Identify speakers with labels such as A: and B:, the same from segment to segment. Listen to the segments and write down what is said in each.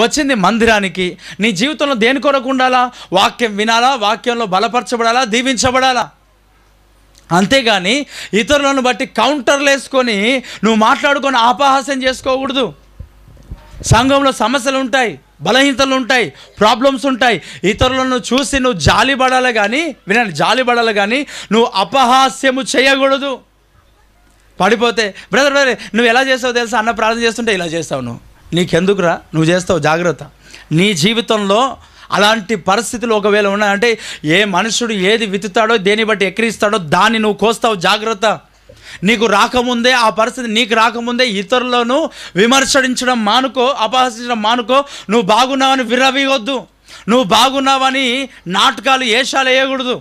A: వచ్చింది మందిరానికి నీ జీవితంలో దేని కొరకు ఉండాలా వాక్యం వినాలా వాక్యంలో బలపరచబడాలా దీవించబడాలా అంతేగాని ఇతరులను బట్టి కౌంటర్లు వేసుకొని నువ్వు మాట్లాడుకొని అపహాస్యం చేసుకోకూడదు సంఘంలో సమస్యలు ఉంటాయి బలహీనతలు ఉంటాయి ప్రాబ్లమ్స్ ఉంటాయి ఇతరులను చూసి నువ్వు జాలిపడాలి కానీ వినండి జాలిపడాలి కానీ నువ్వు అపహాస్యము చేయకూడదు పడిపోతే బ్రదర్ బ్రదర్ నువ్వు ఎలా చేస్తావు తెలుసా అన్న ప్రార్థన చేస్తుంటే ఇలా చేస్తావు నువ్వు నీకెందుకురా నువ్వు చేస్తావు జాగ్రత్త నీ జీవితంలో అలాంటి పరిస్థితులు ఒకవేళ ఉన్నాయంటే ఏ మనుషుడు ఏది విత్తుతాడో దేని బట్టి ఎక్కిరిస్తాడో దాన్ని నువ్వు కోస్తావు జాగ్రత్త నీకు రాకముందే ఆ పరిస్థితి నీకు రాకముందే ఇతరులను విమర్శించడం మానుకో అపహసించడం మానుకో నువ్వు బాగున్నావని విరవీయొద్దు నువ్వు బాగున్నావని నాటకాలు ఏషాలు వేయకూడదు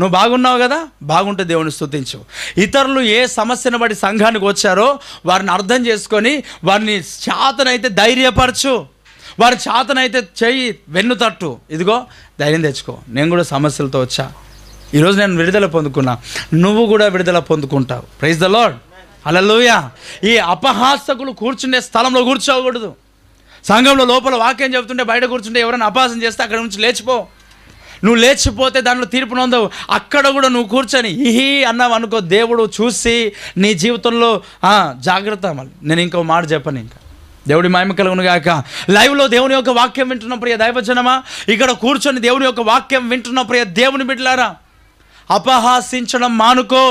A: నువ్వు బాగున్నావు కదా బాగుంటే దేవుని స్థుతించు ఇతరులు ఏ సమస్యను బట్టి సంఘానికి వచ్చారో వారిని అర్థం చేసుకొని వారిని చేతనైతే ధైర్యపరచు వారి చేతనైతే చెయ్యి వెన్ను తట్టు ఇదిగో ధైర్యం తెచ్చుకో నేను కూడా సమస్యలతో వచ్చా ఈరోజు నేను విడుదల పొందుకున్నా నువ్వు కూడా విడుదల పొందుకుంటావు ప్రైజ్ ద లాడ్ అలలోయా ఈ అపహాసకులు కూర్చుండే స్థలంలో కూర్చోకూడదు సంఘంలో లోపల వాక్యం చెబుతుంటే బయట కూర్చుంటే ఎవరైనా అపహాసం చేస్తే అక్కడ నుంచి లేచిపో నువ్వు లేచిపోతే దానిలో తీర్పు నొందవు అక్కడ కూడా నువ్వు కూర్చొని ఇహి అన్నావు అనుకో దేవుడు చూసి నీ జీవితంలో జాగ్రత్త మళ్ళీ నేను ఇంకో మాట చెప్పను ఇంకా దేవుడి మాయమ కలుగును గాక లైవ్లో దేవుని యొక్క వాక్యం వింటున్న ప్రియ దైవజనమా ఇక్కడ కూర్చొని దేవుని యొక్క వాక్యం వింటున్న ప్రియ దేవుని బిడ్డలారా అపహాసించడం మానుకో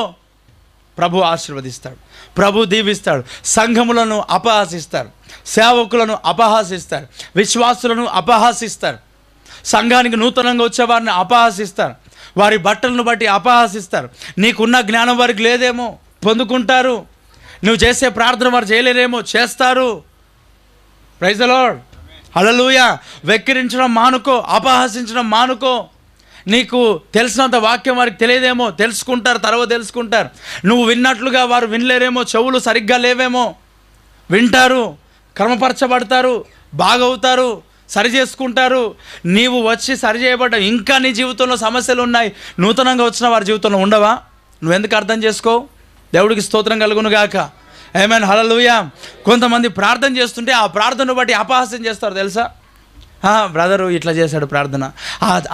A: ప్రభు ఆశీర్వదిస్తాడు ప్రభు దీవిస్తాడు సంఘములను అపహాసిస్తారు సేవకులను అపహాసిస్తారు విశ్వాసులను అపహాసిస్తారు సంఘానికి నూతనంగా వచ్చే వారిని అపహాసిస్తారు వారి బట్టలను బట్టి అపహాసిస్తారు నీకున్న జ్ఞానం వారికి లేదేమో పొందుకుంటారు నువ్వు చేసే ప్రార్థన వారు చేయలేరేమో చేస్తారు ప్రైజ్ లార్డ్ అలలుయ వెక్కిరించడం మానుకో అపహాసించడం మానుకో నీకు తెలిసినంత వాక్యం వారికి తెలియదేమో తెలుసుకుంటారు తర్వాత తెలుసుకుంటారు నువ్వు విన్నట్లుగా వారు వినలేరేమో చెవులు సరిగ్గా లేవేమో వింటారు క్రమపరచబడతారు బాగవుతారు సరి చేసుకుంటారు నీవు వచ్చి సరి చేయబడ్డం ఇంకా నీ జీవితంలో సమస్యలు ఉన్నాయి నూతనంగా వచ్చిన వారి జీవితంలో ఉండవా నువ్వెందుకు అర్థం చేసుకో దేవుడికి స్తోత్రం కలుగును గాక ఏమైనా హలలుయా కొంతమంది ప్రార్థన చేస్తుంటే ఆ ప్రార్థన బట్టి అపహాస్యం చేస్తారు తెలుసా బ్రదరు ఇట్లా చేశాడు ప్రార్థన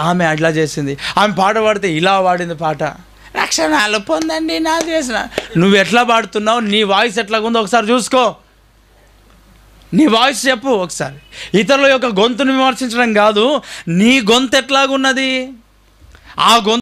A: ఆమె అట్లా చేసింది ఆమె పాట పాడితే ఇలా పాడింది పాట రక్షణలు పొందండి నా చేసిన నువ్వు ఎట్లా పాడుతున్నావు నీ వాయిస్ ఎట్లా ఉందో ఒకసారి చూసుకో నీ వాయిస్ చెప్పు ఒకసారి ఇతరుల యొక్క గొంతును విమర్శించడం కాదు నీ గొంతు ఎట్లాగున్నది ఆ గొంతు